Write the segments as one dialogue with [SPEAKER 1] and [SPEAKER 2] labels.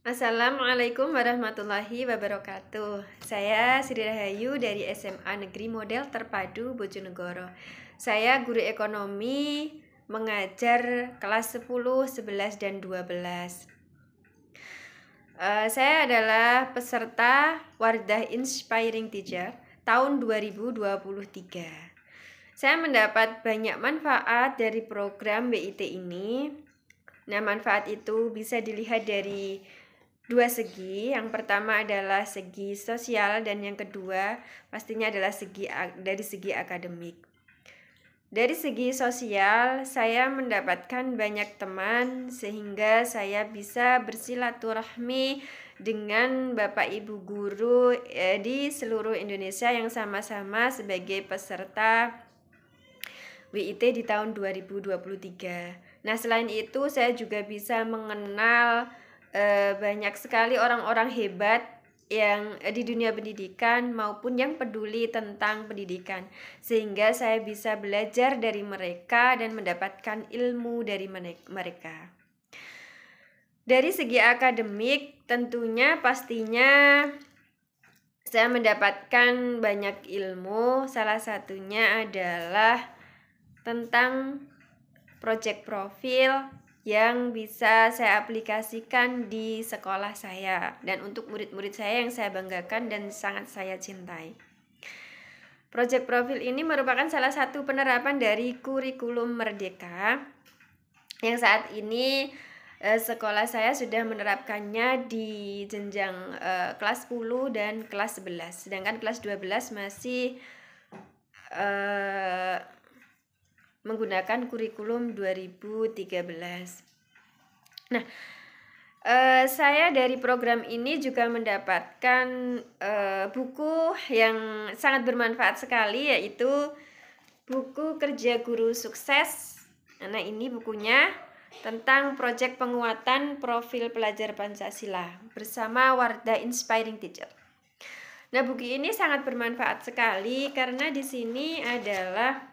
[SPEAKER 1] Assalamualaikum warahmatullahi wabarakatuh. Saya Sri Rahayu dari SMA Negeri Model Terpadu Bojonegoro. Saya guru ekonomi mengajar kelas 10, 11 dan 12. Uh, eh, saya adalah peserta Wardah Inspiring Teacher tahun 2023. Saya mendapat banyak manfaat dari program BIT ini. Nah, manfaat itu bisa dilihat dari dua segi. Yang pertama adalah segi sosial dan yang kedua pastinya adalah segi dari segi akademik. Dari segi sosial, saya mendapatkan banyak teman sehingga saya bisa bersilaturahmi dengan Bapak Ibu guru eh, di seluruh Indonesia yang sama-sama sebagai peserta WIT di tahun 2023. Nah, selain itu saya juga bisa mengenal Eh, banyak sekali orang-orang hebat yang eh, di dunia pendidikan maupun yang peduli tentang pendidikan sehingga saya bisa belajar dari mereka dan mendapatkan ilmu dari mereka. Dari segi akademik tentunya pastinya saya mendapatkan banyak ilmu salah satunya adalah tentang project profil yang bisa saya aplikasikan di sekolah saya dan untuk murid-murid saya yang saya banggakan dan sangat saya cintai. Project profil ini merupakan salah satu penerapan dari kurikulum merdeka yang saat ini eh, sekolah saya sudah menerapkannya di jenjang eh, kelas 10 dan kelas 11. Sedangkan kelas 12 masih eh, menggunakan kurikulum 2013. Nah, eh, saya dari program ini juga mendapatkan eh, buku yang sangat bermanfaat sekali yaitu buku kerja guru sukses. Nah, ini bukunya tentang proyek penguatan profil pelajar Pancasila bersama Wardah Inspiring Teacher. Nah, buku ini sangat bermanfaat sekali karena di sini adalah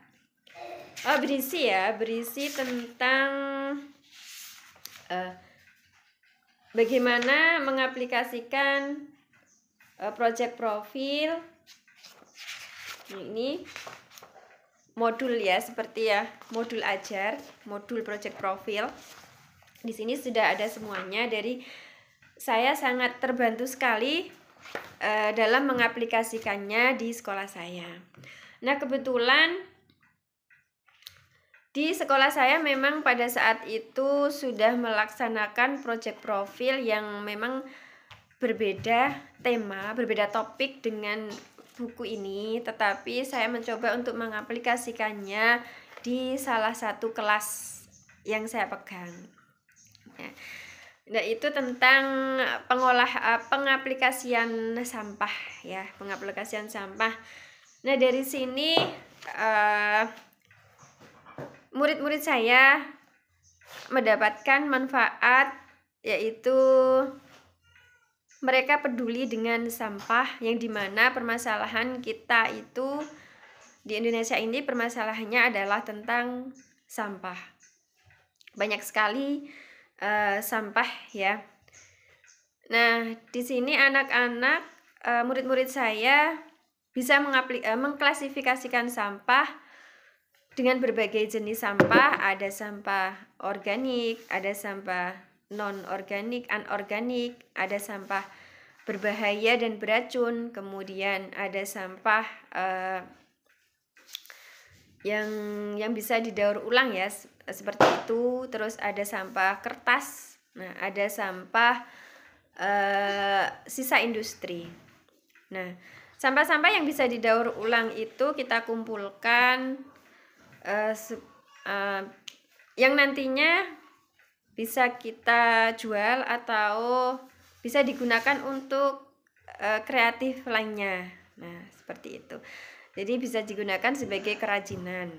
[SPEAKER 1] oh berisi ya berisi tentang uh, bagaimana mengaplikasikan uh, project profil ini modul ya seperti ya modul ajar modul project profil di sini sudah ada semuanya dari saya sangat terbantu sekali uh, dalam mengaplikasikannya di sekolah saya nah kebetulan di sekolah saya memang pada saat itu sudah melaksanakan project profil yang memang berbeda tema, berbeda topik dengan buku ini, tetapi saya mencoba untuk mengaplikasikannya di salah satu kelas yang saya pegang. Ya. Nah, itu tentang pengolah eh, pengaplikasian sampah ya, pengaplikasian sampah. Nah, dari sini uh, murid-murid saya mendapatkan manfaat yaitu mereka peduli dengan sampah yang dimana permasalahan kita itu di Indonesia ini permasalahannya adalah tentang sampah banyak sekali uh, sampah ya nah di sini anak-anak uh, murid-murid saya bisa mengaplik eh, mengklasifikasikan sampah dengan berbagai jenis sampah, ada sampah organik, ada sampah non-organik, anorganik, ada sampah berbahaya dan beracun, kemudian ada sampah uh, yang yang bisa didaur ulang ya seperti itu, terus ada sampah kertas, nah ada sampah uh, sisa industri. Nah, sampah-sampah yang bisa didaur ulang itu kita kumpulkan uh, uh, yang nantinya bisa kita jual atau bisa digunakan untuk uh, kreatif lainnya. Nah, seperti itu. Jadi bisa digunakan sebagai kerajinan.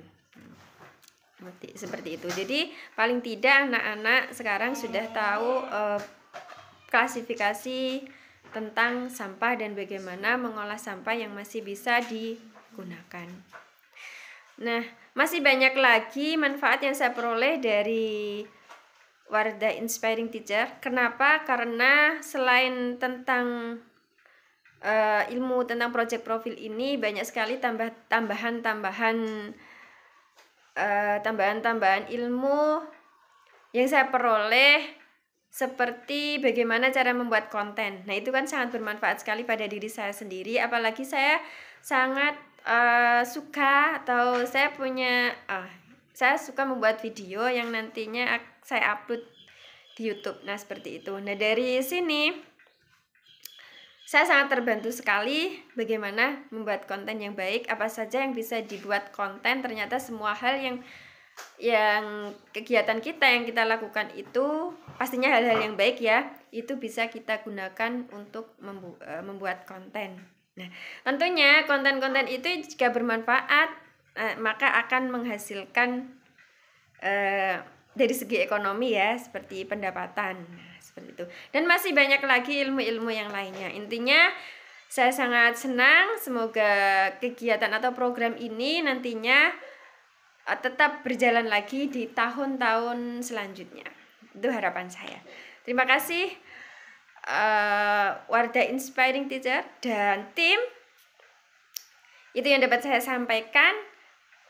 [SPEAKER 1] Seperti, itu. Jadi paling tidak anak-anak sekarang sudah tahu uh, klasifikasi tentang sampah dan bagaimana mengolah sampah yang masih bisa digunakan. Nah, masih banyak lagi manfaat yang saya peroleh dari Wardah Inspiring Teacher. Kenapa? Karena selain tentang uh, ilmu tentang project profil ini banyak sekali tambah tambahan-tambahan eh, tambahan-tambahan uh, ilmu yang saya peroleh seperti bagaimana cara membuat konten. Nah, itu kan sangat bermanfaat sekali pada diri saya sendiri apalagi saya sangat Eh, suka atau saya punya uh, saya suka membuat video yang nantinya saya upload di YouTube. Nah, seperti itu. Nah, dari sini saya sangat terbantu sekali bagaimana membuat konten yang baik, apa saja yang bisa dibuat konten. Ternyata semua hal yang yang kegiatan kita yang kita lakukan itu pastinya hal-hal yang baik ya, itu bisa kita gunakan untuk membu eh, membuat konten. Nah, tentunya konten-konten itu jika bermanfaat eh, maka akan menghasilkan eh, dari segi ekonomi ya seperti pendapatan nah, seperti itu dan masih banyak lagi ilmu-ilmu yang lainnya intinya saya sangat senang semoga kegiatan atau program ini nantinya eh, tetap berjalan lagi di tahun-tahun selanjutnya itu harapan saya terima kasih Eh, uh, eh, Wardah Inspiring Teacher dan tim. Itu yang dapat saya sampaikan.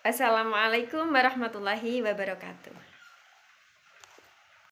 [SPEAKER 1] Assalamualaikum warahmatullahi wabarakatuh.